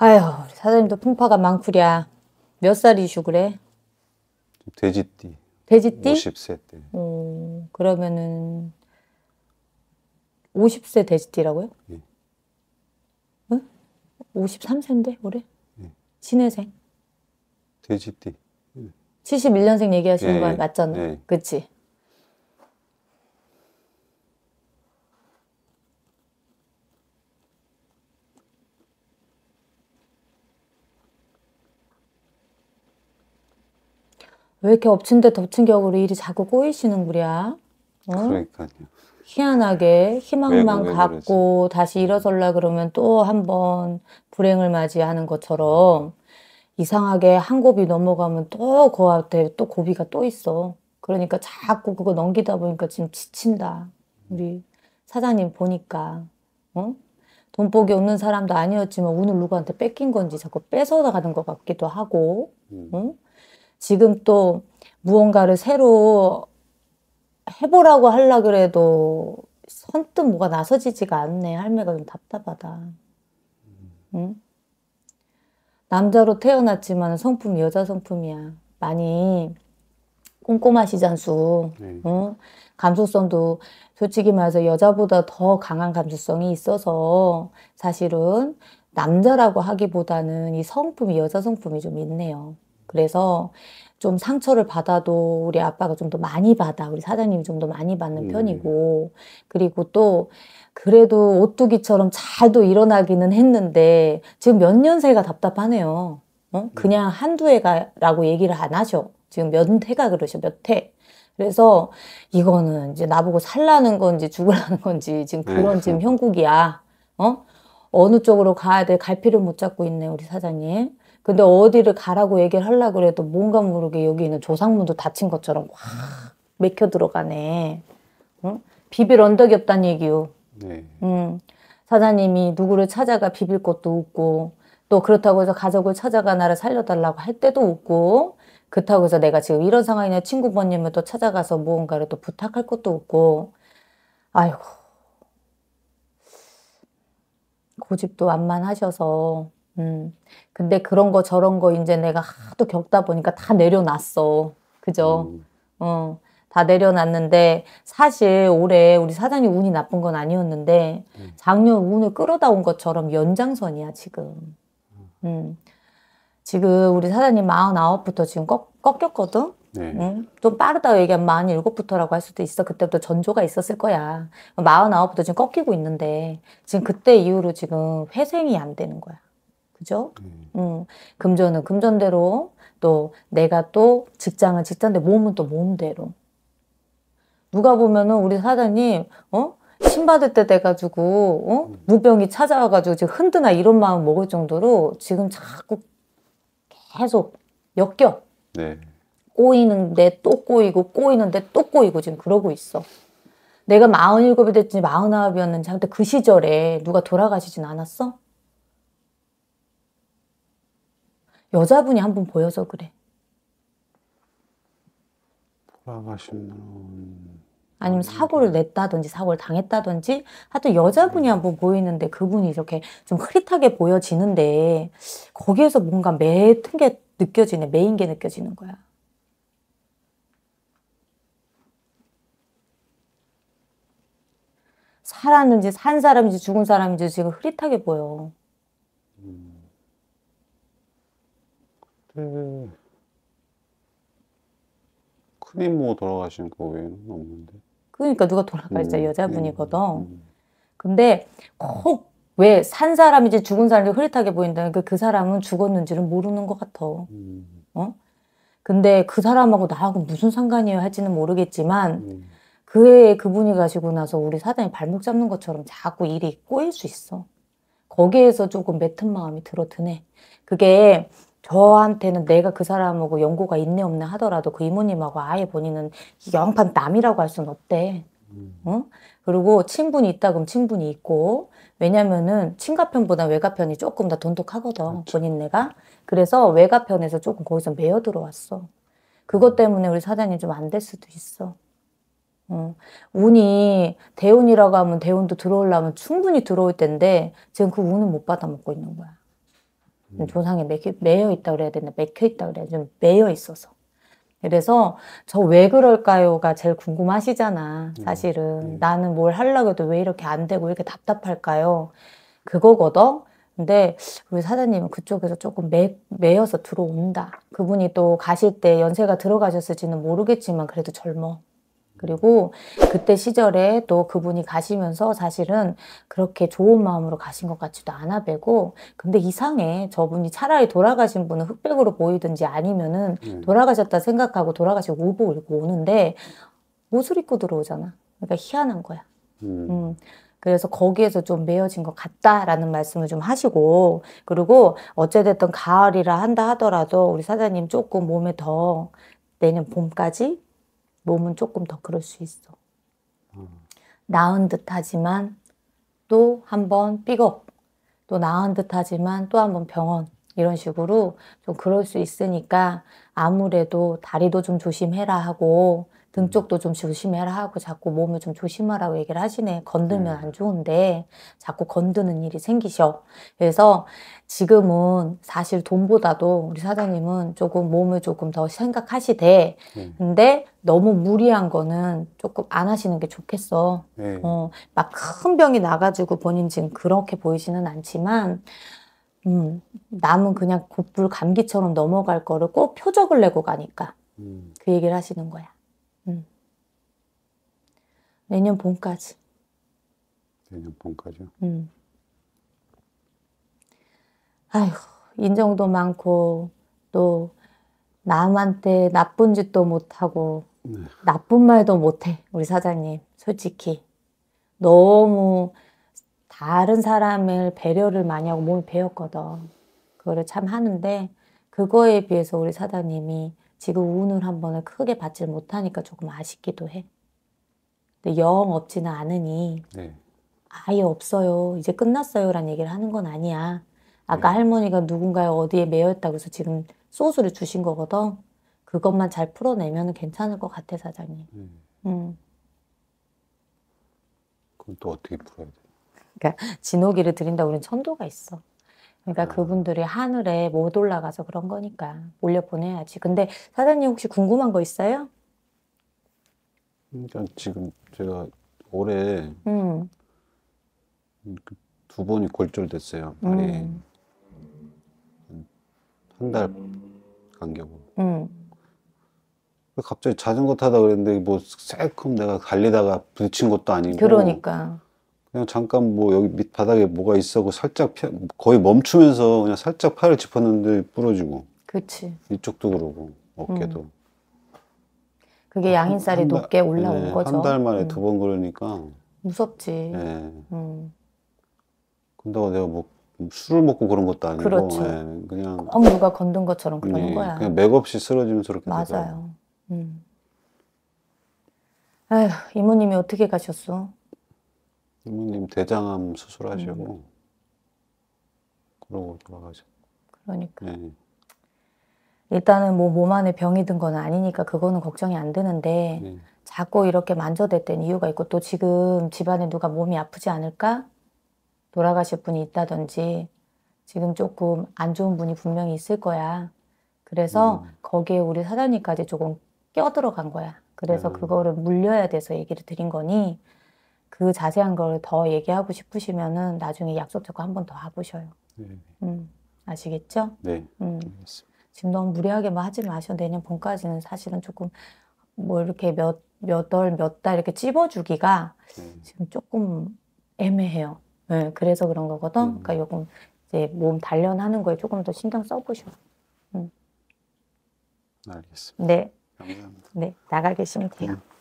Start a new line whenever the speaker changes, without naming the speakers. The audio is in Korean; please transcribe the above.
아휴 사장님도 풍파가 많구랴. 몇 살이슈 그래?
돼지띠. 돼지띠? 50세
때. 음, 그러면은 50세 돼지띠라고요? 예. 응? 53세인데 올해? 예. 신해생. 돼지띠. 71년생 얘기하시는 예, 거 예. 맞잖아. 예. 그치? 왜 이렇게 엎친 데 덮친 격으로 일이 자꾸 꼬이시는구랴? 응? 어? 그러니까요. 희한하게 희망만 갖고 그러지? 다시 음. 일어설라 그러면 또 한 번 불행을 맞이하는 것처럼 이상하게 한 고비 넘어가면 또 그 앞에 또 고비가 또 있어. 그러니까 자꾸 그거 넘기다 보니까 지금 지친다. 우리 사장님 보니까. 응? 어? 돈복이 없는 사람도 아니었지만 오늘 누구한테 뺏긴 건지 자꾸 뺏어 나가는 것 같기도 하고. 응? 음. 어? 지금 또 무언가를 새로 해보라고 하려 그래도 선뜻 뭐가 나서지지가 않네. 할매가 좀 답답하다. 응? 남자로 태어났지만 성품이 여자 성품이야. 많이 꼼꼼하시잖수. 네. 응? 감수성도 솔직히 말해서 여자보다 더 강한 감수성이 있어서 사실은 남자라고 하기보다는 이 성품이 여자 성품이 좀 있네요. 그래서 좀 상처를 받아도 우리 아빠가 좀 더 많이 받아. 우리 사장님이 좀 더 많이 받는 음. 편이고. 그리고 또 그래도 오뚜기처럼 잘도 일어나기는 했는데 지금 몇 년새가 답답하네요. 어? 네. 그냥 한두 해가라고 얘기를 안 하셔. 지금 몇 해가 그러셔. 몇 해. 그래서 이거는 이제 나보고 살라는 건지 죽으라는 건지 지금 네. 그런 에 지금 형국이야. 어? 어느 쪽으로 가야 될 갈피를 못 잡고 있네, 우리 사장님. 근데 어디를 가라고 얘기를 하려고 그래도 뭔가 모르게 여기 있는 조상문도 닫힌 것처럼 확 맥혀 들어가네. 응? 비빌 언덕이 없단 얘기요. 네. 음, 사장님이 누구를 찾아가 비빌 것도 없고 또 그렇다고 해서 가족을 찾아가 나를 살려달라고 할 때도 없고 그렇다고 해서 내가 지금 이런 상황이냐 친구분님을 또 찾아가서 무언가를 또 부탁할 것도 없고 아이고 고집도 완만하셔서 음. 근데 그런 거 저런 거 이제 내가 하도 겪다 보니까 다 내려놨어. 그죠? 음. 어. 다 내려놨는데 사실 올해 우리 사장님 운이 나쁜 건 아니었는데 음. 작년 운을 끌어다 온 것처럼 연장선이야, 지금. 음. 음. 지금 우리 사장님 마흔 아홉부터 지금 꺾, 꺾였거든? 네. 응? 음. 좀 빠르다고 얘기하면 마흔 일곱부터라고할 수도 있어. 그때부터 전조가 있었을 거야. 마흔 아홉부터 지금 꺾이고 있는데, 지금 그때 이후로 지금 회생이 안 되는 거야. 그죠? 음. 음. 금전은 금전대로 또 내가 또 직장은 직장대 몸은 또 몸대로. 누가 보면은 우리 사장님 어? 신 받을 때 돼가지고 어? 음. 무병이 찾아와가지고 지금 흔드나 이런 마음 먹을 정도로 지금 자꾸 계속 엮여. 네. 꼬이는데 또 꼬이고 꼬이는데 또 꼬이고 지금 그러고 있어. 내가 47이 됐지 49이었는지 한때 그 시절에 누가 돌아가시진 않았어? 여자분이 한 분 보여서 그래.
돌아가시는
아니면 사고를 냈다든지 사고를 당했다든지 하여튼 여자분이 네. 한분 보이는데 그분이 이렇게 좀 흐릿하게 보여지는데 거기에서 뭔가 매튼 게 느껴지네 매인 게 느껴지는 거야 살았는지 산 사람인지 죽은 사람인지 지금 흐릿하게 보여 음.
큰, 큰이모 돌아가신 거 외에는 없는데.
그러니까 누가 돌아가셨죠. 음, 여자분이거든. 음. 음. 근데 꼭왜산 사람이지 죽은 사람이 흐릿하게 보인다니까 그 사람은 죽었는지를 모르는 것 같아. 음. 어? 근데 그 사람하고 나하고 무슨 상관이에요 할지는 모르겠지만 음. 그해 그분이 가시고 나서 우리 사장이 발목 잡는 것처럼 자꾸 일이 꼬일 수 있어. 거기에서 조금 맺은 마음이 들어드네. 그게 저한테는 내가 그 사람하고 연고가 있네 없네 하더라도 그 이모님하고 아예 본인은 영판 남이라고 할 수는 없대. 음. 응? 그리고 친분이 있다 그럼 친분이 있고 왜냐면은 친가편보다 외가편이 조금 더 돈독하거든 그렇지. 본인네가 그래서 외가편에서 조금 거기서 매여 들어왔어 그것 때문에 우리 사장님 좀안 될 수도 있어 응. 운이 대운이라고 하면 대운도 들어올라면 충분히 들어올 텐데 지금 그 운은 못 받아먹고 있는 거야 음. 조상에 매여 있다 그래야 되나 맥혀 있다 그래야 되나? 좀 매여 있어서 그래서 저 왜 그럴까요가 제일 궁금하시잖아 음. 사실은 음. 음. 나는 뭘 하려고 해도 왜 이렇게 안 되고 이렇게 답답할까요 그거거든 근데 우리 사장님은 그쪽에서 조금 매, 매여서 들어온다 그분이 또 가실 때 연세가 들어가셨을지는 모르겠지만 그래도 젊어 그리고 그때 시절에 또 그분이 가시면서 사실은 그렇게 좋은 마음으로 가신 것 같지도 않아 배고 근데 이상해 저분이 차라리 돌아가신 분은 흑백으로 보이든지 아니면은 네. 돌아가셨다 생각하고 돌아가시고 오보 읽고 오는데 옷을 입고 들어오잖아 그러니까 희한한 거야 음. 음. 그래서 거기에서 좀메어진것 같다라는 말씀을 좀 하시고 그리고 어찌됐든 가을이라 한다 하더라도 우리 사장님 조금 몸에 더 내년 봄까지 몸은 조금 더 그럴 수 있어. 음. 나은 듯하지만 또 한 번 삐걱, 또 나은 듯하지만 또 한번 병원 이런 식으로 좀 그럴 수 있으니까 아무래도 다리도 좀 조심해라 하고 등 쪽도 좀 조심해라 하고 자꾸 몸을 좀 조심하라고 얘기를 하시네. 건들면 네. 안 좋은데 자꾸 건드는 일이 생기셔. 그래서 지금은 사실 돈보다도 우리 사장님은 조금 몸을 조금 더 생각하시되 네. 근데 너무 무리한 거는 조금 안 하시는 게 좋겠어. 네. 어, 막 큰 병이 나가지고 본인 지금 그렇게 보이지는 않지만 음, 남은 그냥 곧불 감기처럼 넘어갈 거를 꼭 표적을 내고 가니까 음. 그 얘기를 하시는 거야. 내년 봄까지.
내년 봄까지요?
음. 아휴, 인정도 많고, 또, 남한테 나쁜 짓도 못하고, 네. 나쁜 말도 못해, 우리 사장님, 솔직히. 너무 다른 사람을 배려를 많이 하고 몸이 배웠거든. 그거를 참 하는데, 그거에 비해서 우리 사장님이 지금 운을 한 번을 크게 받질 못하니까 조금 아쉽기도 해. 근데 영 없지는 않으니 네. 아예 없어요. 이제 끝났어요라는 얘기를 하는 건 아니야. 아까 네. 할머니가 누군가에 어디에 매있다고 해서 지금 소스를 주신 거거든. 그것만 잘 풀어내면 괜찮을 것 같아 사장님. 음. 음.
그럼 또 어떻게 풀어야 돼?
그러니까 진호기를 드린다 우리는 천도가 있어. 그러니까 아. 그분들이 하늘에 못 올라가서 그런 거니까 올려 보내야지. 근데 사장님 혹시 궁금한 거 있어요?
그러니까 지금 제가 올해 음. 그 두 번이 골절됐어요. 발이 음. 한달 간격으로. 음. 갑자기 자전거 타다 그랬는데 뭐 셀컴 내가 달리다가 부딪힌 것도 아니고. 그러니까. 그냥 잠깐 뭐 여기 밑바닥에 뭐가 있어고 살짝 피, 거의 멈추면서 그냥 살짝 팔을 짚었는데 부러지고. 그렇지. 이쪽도 그러고 어깨도. 음.
그게 아, 양인살이 높게 올라온 네, 거죠. 한 달
만에 음. 두번 그러니까
무섭지. 네. 음.
근데 내가 뭐 술을 먹고 그런 것도 아니고 그렇죠. 네, 그냥 어,
누가 건든 것처럼 그러 네, 거야. 그냥
맥없이 쓰러지면 그렇게 맞아요.
음. 아휴 이모님이 어떻게 가셨어?
이모님 대장암 수술하시고 음. 그러고 돌아가셨. 그러니까. 네.
일단은 뭐 몸 안에 병이 든 건 아니니까 그거는 걱정이 안 되는데 네. 자꾸 이렇게 만져댔던 이유가 있고 또 지금 집안에 누가 몸이 아프지 않을까 돌아가실 분이 있다든지 지금 조금 안 좋은 분이 분명히 있을 거야. 그래서 음. 거기에 우리 사장님까지 조금 껴들어간 거야. 그래서 음. 그거를 물려야 돼서 얘기를 드린 거니 그 자세한 걸 더 얘기하고 싶으시면은 나중에 약속 잡고 한 번 더 와보셔요. 네. 음, 아시겠죠? 네. 음. 알겠습니다. 지금 너무 무리하게 막 하지 마셔. 내년 봄까지는 사실은 조금 뭐 이렇게 몇, 몇 월, 몇달 이렇게 찝어주기가 음. 지금 조금 애매해요. 네, 그래서 그런 거거든. 음. 그러니까 요금 이제 몸 단련하는 거에 조금 더 신경 써보셔. 음. 알겠습니다. 네. 감사합니다. 네, 나가 계시면 돼요. 음.